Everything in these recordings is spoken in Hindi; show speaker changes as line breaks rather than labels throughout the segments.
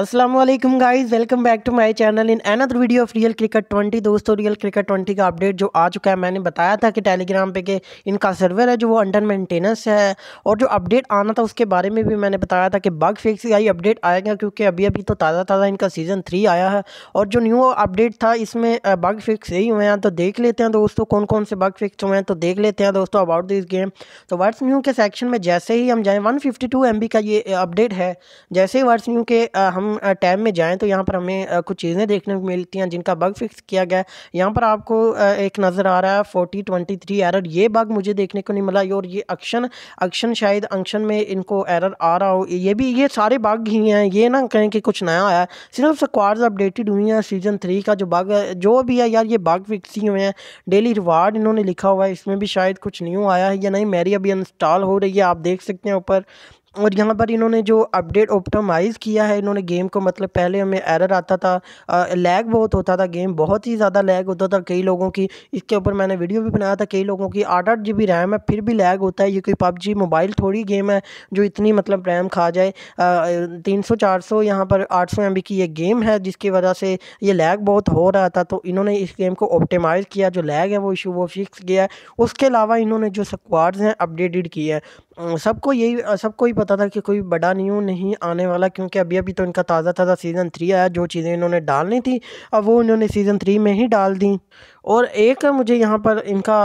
Aslam guys welcome back to my channel in another video of Real Cricket twenty दोस्तों रियल क्रिकेट ट्वेंटी का अपडेट जो आ चुका है मैंने बताया था कि टेलीग्राम पे के इनका सर्वर है जो वो अंडर मेंटेनेंस है और जो अपडेट आना था उसके बारे में भी मैंने बताया था कि बग फिक्स का ही अपडेट आएगा क्योंकि अभी अभी तो ताज़ा ताज़ा इनका सीज़न थ्री आया है और जो न्यू अपडेट था इसमें बग फिक्स यही हुए हैं तो देख लेते हैं दोस्तों कौन कौन से बग फिक्स हुए हैं तो देख लेते हैं दोस्तों अबाउट दिस गेम तो वर्ड्स न्यू के सेक्शन में जैसे ही हम जाएँ वन फिफ्टी का ये अपडेट है जैसे ही वर्ड्स न्यू के हम हम टैब में जाएँ तो यहाँ पर हमें कुछ चीज़ें देखने को मिलती हैं जिनका बग फिक्स किया गया है यहाँ पर आपको एक नज़र आ रहा है फोर्टी ट्वेंटी थ्री एरर ये बग मुझे देखने को नहीं मिला और ये अक्शन अक्शन शायद अक्शन में इनको एरर आ रहा हो ये भी ये सारे बग ही हैं ये ना कहें कि कुछ नया आया है सिर्फ स्क्वाड्स अपडेटेड हुई हैं सीज़न थ्री का जो बग जो भी है यार ये बग फिक्स ही हुए हैं डेली रिवार्ड इन्होंने लिखा हुआ है इसमें भी शायद कुछ न्यू आया है या नहीं मेरी अभी इंस्टॉल हो रही है आप देख सकते हैं ऊपर और यहाँ पर इन्होंने जो अपडेट ऑप्टोमाइज़ किया है इन्होंने गेम को मतलब पहले हमें एरर आता था लैग बहुत होता था गेम बहुत ही ज़्यादा लैग होता था कई लोगों की इसके ऊपर मैंने वीडियो भी बनाया था कई लोगों की आठ आठ जी रैम है फिर भी लैग होता है ये कोई पबजी मोबाइल थोड़ी गेम है जो इतनी मतलब रैम खा जाए तीन सौ चार सौ यहाँ पर आठ सौ एम की ये गेम है जिसकी वजह से ये लैग बहुत हो रहा था तो इन्होंने इस गेम को ऑप्टेमाइज़ किया जो लैग है वो इशू वो फिक्स किया उसके अलावा इन्होंने जो स्क्वाड्स हैं अपडेटेड किए हैं सबको यही सबको ही पता था कि कोई बड़ा न्यू नहीं आने वाला क्योंकि अभी अभी तो इनका ताज़ा ताज़ा सीज़न थ्री आया जो चीज़ें इन्होंने डालनी थी अब वो इन्होंने सीज़न थ्री में ही डाल दी और एक मुझे यहाँ पर इनका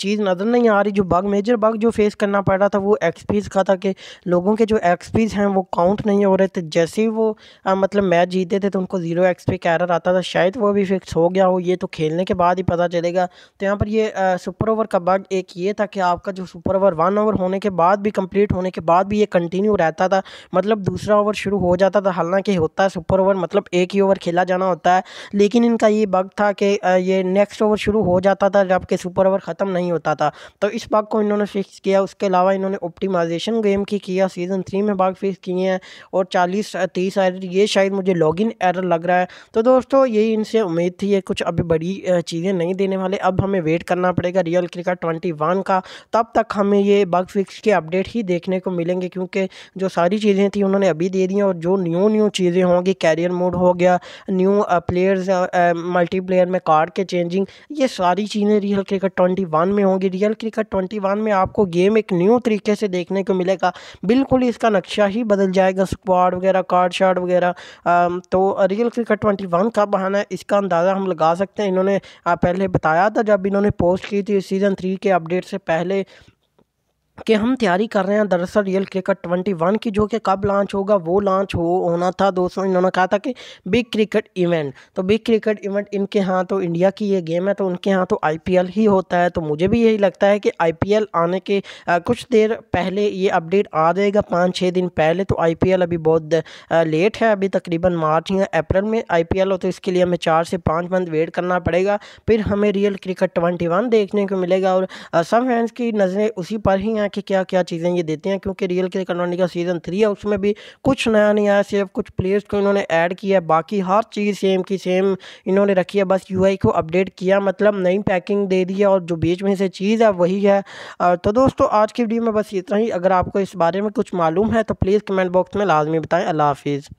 चीज़ नज़र नहीं आ रही जो बग मेजर बग जो फेस करना पड़ रहा था वो एक्सपीज़ का था कि लोगों के जो एक्सपीज़ हैं वो काउंट नहीं हो रहे थे जैसे ही वो आ, मतलब मैच जीते थे तो उनको ज़ीरो एक्सपी पे कैरर आता था शायद वो भी फिक्स हो गया हो ये तो खेलने के बाद ही पता चलेगा तो यहाँ पर ये सुपर ओवर का बग एक ये था कि आपका जो सुपर ओवर वन ओवर होने के बाद भी कंप्लीट होने के बाद भी ये कंटिन्यू रहता था मतलब दूसरा ओवर शुरू हो जाता था हालांकि होता है सुपर ओवर मतलब एक ही ओवर खेला जाना होता है लेकिन इनका ये बग था कि ये नेक्स्ट ओवर शुरू हो जाता था जबकि सुपर ओवर ख़त्म नहीं होता था तो इस बाग को इन्होंने फिक्स किया उसके अलावा इन्होंने ऑप्टिमाइजेशन गेम की किया सीज़न थ्री में बाग फिक्स किए हैं और चालीस तीस एर ये शायद मुझे लॉग एरर लग रहा है तो दोस्तों यही इनसे उम्मीद थी ये कुछ अभी बड़ी चीज़ें नहीं देने वाले अब हमें वेट करना पड़ेगा रियल क्रिकेट ट्वेंटी का तब तक हमें ये बग फिक्स के अपडेट ही देखने को मिलेंगे क्योंकि जो सारी चीज़ें थी उन्होंने अभी दे दी और जो न्यू न्यू चीज़ें होंगी कैरियर मोड हो गया न्यू प्लेयर्स मल्टीप्लेयर में कार्ड के चेंजिंग ये सारी चीज़ें रियल क्रिकेट ट्वेंटी वन में होंगी रियल क्रिकेट ट्वेंटी वन में आपको गेम एक न्यू तरीके से देखने को मिलेगा बिल्कुल इसका नक्शा ही बदल जाएगा स्क्वाड वगैरह कार्ड शार्ड वगैरह um, तो रियल क्रिकेट ट्वेंटी वन का बहाना है इसका अंदाज़ा हम लगा सकते हैं इन्होंने uh, पहले बताया था जब इन्होंने पोस्ट की थी सीज़न थ्री के अपडेट से पहले कि हम तैयारी कर रहे हैं दरअसल रियल क्रिकेट ट्वेंटी वन की जो कि कब लॉन्च होगा वो लॉन्च हो होना था दोस्तों इन्होंने कहा था कि बिग क्रिकेट इवेंट तो बिग क्रिकेट इवेंट इनके यहाँ तो इंडिया की ये गेम है तो उनके यहाँ तो आई ही होता है तो मुझे भी यही लगता है कि आई आने के आ, कुछ देर पहले ये अपडेट आ जाएगा पाँच छः दिन पहले तो आई अभी बहुत आ, लेट है अभी तकरीबन मार्च या अप्रैल में आई हो तो इसके लिए हमें चार से पाँच मंथ वेट करना पड़ेगा फिर हमें रियल क्रिकेट ट्वेंटी देखने को मिलेगा और सब फैंस की नज़रें उसी पर ही हैं કે કે ક્યા ક્યા ચીઝે દેતે હે ક્યોકી રીલ કે કન્વર્ડે કા સીઝન 3 હે ઉસમે ભી કુછ નયા નયા સેવ કુછ પ્લેયર્સ કો ઇનહોને એડ કિયા બાકી હર ચીઝ સેમ કી સેમ ઇનહોને રખી હે બસ યુઆઈ કો અપડેટ કિયા મતલબ નઈ પેકિંગ દે દિયા ઓર જો બીચ મે સે ચીઝ હે વહી હે તો દોસ્તો આજ કી વિડીયો મે બસ ઇતના હી અગર આપકો ઇસ બારે મે કુછ માલુમ હે તો પ્લીઝ કમેન્ટ બોક્સ મે لازમી બતાય અલ્લાહ હફીઝ